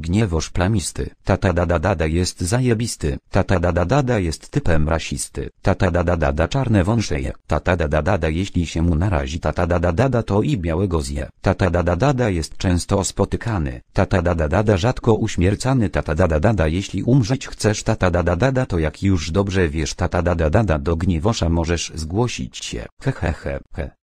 Gniewosz plamisty. Tata da dada jest zajebisty. Tata da dada jest typem rasisty. Tata da dada czarne wąszeje. Tata da dada jeśli się mu narazi tata da dada to i białego zje. Tata da dada jest często spotykany. Tata da dada rzadko uśmiercany. Tata da dada jeśli umrzeć chcesz tata da dada to jak już dobrze wiesz tata da dada do gniewosza możesz zgłosić się. Hehehe. He, he.